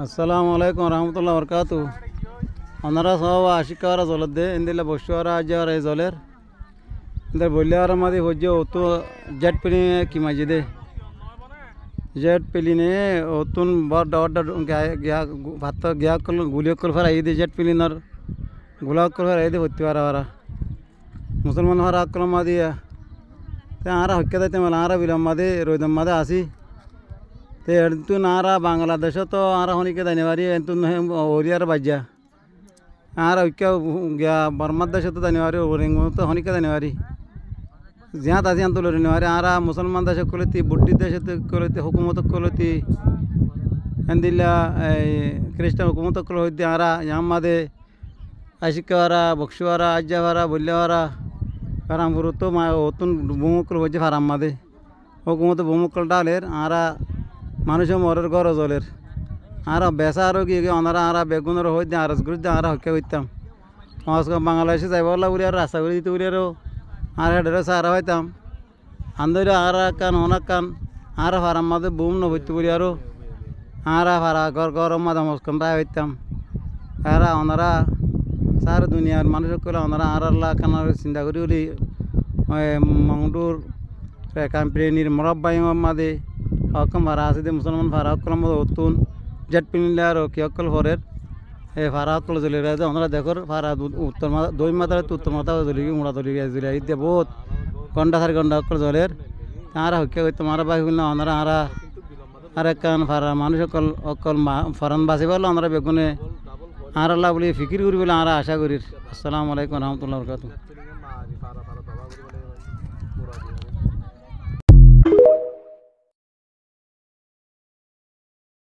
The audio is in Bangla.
असलकम वरकू अंदरा सब आशीकार जोलदे इंदे बसवार आजार जोलेर इंदे बोलिया मादी हजे ओतु जेट पिली की दे जेट पिली ने ओतुन बार डर डर भात गया कल गुली कल फिर आई दे जेट पिली नर गुला कल फिर आई दे हत्यवार वारा मुसलमान हर आकलम मादी ते आरा हक्के मेल आरा बिल मादे रोहित मादे आसी তো এন্তু আরা বাংলাদেশে তো আরা হনিকে দাইনে পারি এন্তু ওরিয়ার বাজ্যা আর ঐক্য গিয়া বর্মার দেশে তো দাইনে পারি তো হনিকে দাইনে পারি জিয়া তাজি আন্তু লড়ি নেওয়ারি আরা মুসলমান দেশে কলতি বুড্ডি দেশে কলতি হুকুমত কলতি এন্দিল্লা এই খ্রিস্টান হুকুমত কল হইতে আরা ইয়ামাদে আশিকারা বক্সুয়ারা আজ্জাভারা বল্যাভারা কারণ তো মা অতুন ভূমকল হচ্ছে ফারাম্মাদে হুকুমত ভূমকল ডালের আরা মানুষে মরের ঘর জলের আর বেসা আরো কি অনারা আর বেগুনের হইতে আরজ করতে আর হকে হইতাম বাংলাদেশে যাইব উড়ি আর রাস্তা করে দিতে উড়ি আরো আর হেডের সার হইতাম আন্দরে আর কান অনেক কান আর ফারাম মাদে বুম নবইতে বলি আরো আর ফারা ঘর গরম মাঝে মস্কন রায় হইতাম আর অনারা সার দুনিয়ার মানুষ সকলে অনারা আর আল্লাহ কান চিন্তা করি বলি মংডুর কাম্পেনির মরব্বাই মাদে হকম ভাড়া আছে দিয়ে মুসলমান ভাড়া হকল হতুন জেট পিনিলে আর কি হকল হরের এই ভাড়া হকল জ্বলি রয়েছে আমরা দেখো ভাড়া উত্তর মাথা দই মাথার উত্তর মাথা জ্বলি মুড়া জ্বলি জ্বলি এই দিয়ে বহুত গন্ডা সারি গন্ডা অকল জ্বলের তাঁরা হকিয়া হইতো মারা বাকি হইলে আমরা আরা আর একখান ফারা মানুষ অকল অকল ফরান বাসি পারলো আমরা বেগুনে আর আল্লাহ বলি ফিকির করি বলে আমরা আশা করি আসসালামু আলাইকুম রহমতুল্লাহ বরকাত